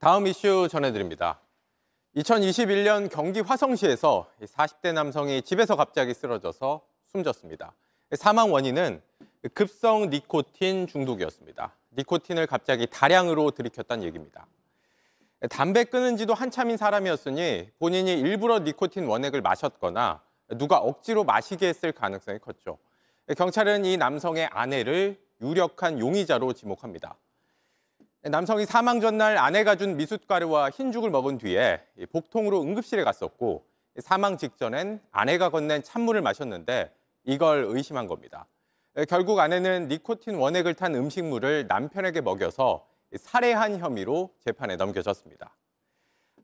다음 이슈 전해드립니다. 2021년 경기 화성시에서 40대 남성이 집에서 갑자기 쓰러져서 숨졌습니다. 사망 원인은 급성 니코틴 중독이었습니다. 니코틴을 갑자기 다량으로 들이켰다는 얘기입니다. 담배 끊은 지도 한참인 사람이었으니 본인이 일부러 니코틴 원액을 마셨거나 누가 억지로 마시게 했을 가능성이 컸죠. 경찰은 이 남성의 아내를 유력한 용의자로 지목합니다. 남성이 사망 전날 아내가 준 미숫가루와 흰죽을 먹은 뒤에 복통으로 응급실에 갔었고 사망 직전엔 아내가 건넨 찬물을 마셨는데 이걸 의심한 겁니다. 결국 아내는 니코틴 원액을 탄 음식물을 남편에게 먹여서 살해한 혐의로 재판에 넘겨졌습니다.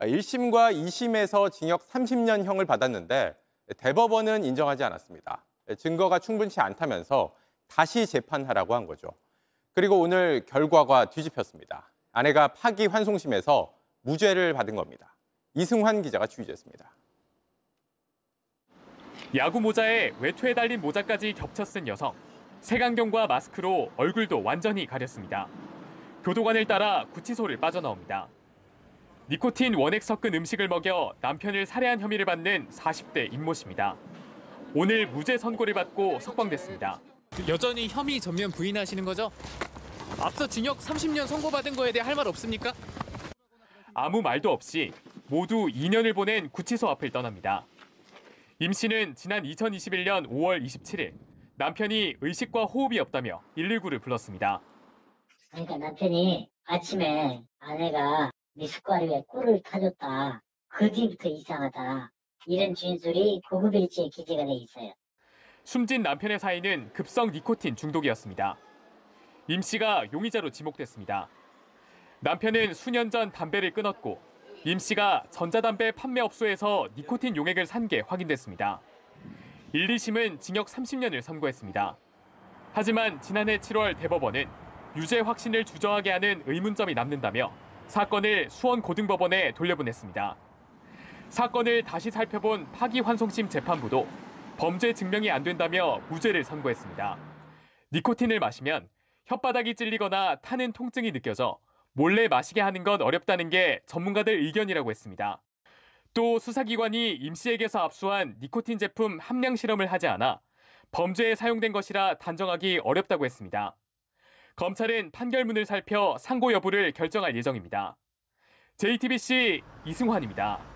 1심과 아, 2심에서 징역 30년형을 받았는데 대법원은 인정하지 않았습니다. 증거가 충분치 않다면서 다시 재판하라고 한 거죠. 그리고 오늘 결과가 뒤집혔습니다. 아내가 파기환송심에서 무죄를 받은 겁니다. 이승환 기자가 취재했습니다. 야구 모자에 외투에 달린 모자까지 겹쳐 쓴 여성. 색안경과 마스크로 얼굴도 완전히 가렸습니다. 교도관을 따라 구치소를 빠져나옵니다. 니코틴 원액 섞은 음식을 먹여 남편을 살해한 혐의를 받는 40대 임모 씨입니다. 오늘 무죄 선고를 받고 석방됐습니다. 여전히 혐의 전면 부인하시는 거죠? 앞서 징역 30년 선고받은 거에 대해 할 말 없습니까? 아무 말도 없이 모두 2년을 보낸 구치소 앞을 떠납니다. 임 씨는 지난 2021년 5월 27일 남편이 의식과 호흡이 없다며 119를 불렀습니다. 그러니까 남편이 아침에 아내가 미숫가루에 꿀을 타줬다. 그 뒤부터 이상하다. 이런 진술이 고급 일지에 기재가 돼 있어요. 숨진 남편의 사인은 급성 니코틴 중독이었습니다. 임 씨가 용의자로 지목됐습니다. 남편은 수년 전 담배를 끊었고 임 씨가 전자담배 판매업소에서 니코틴 용액을 산 게 확인됐습니다. 1, 2심은 징역 30년을 선고했습니다. 하지만 지난해 7월 대법원은 유죄 확신을 주저하게 하는 의문점이 남는다며 사건을 수원고등법원에 돌려보냈습니다. 사건을 다시 살펴본 파기환송심 재판부도 범죄 증명이 안 된다며 무죄를 선고했습니다. 니코틴을 마시면 혓바닥이 찔리거나 타는 통증이 느껴져 몰래 마시게 하는 건 어렵다는 게 전문가들 의견이라고 했습니다. 또 수사기관이 임씨에게서 압수한 니코틴 제품 함량 실험을 하지 않아 범죄에 사용된 것이라 단정하기 어렵다고 했습니다. 검찰은 판결문을 살펴 상고 여부를 결정할 예정입니다. JTBC 이승환입니다.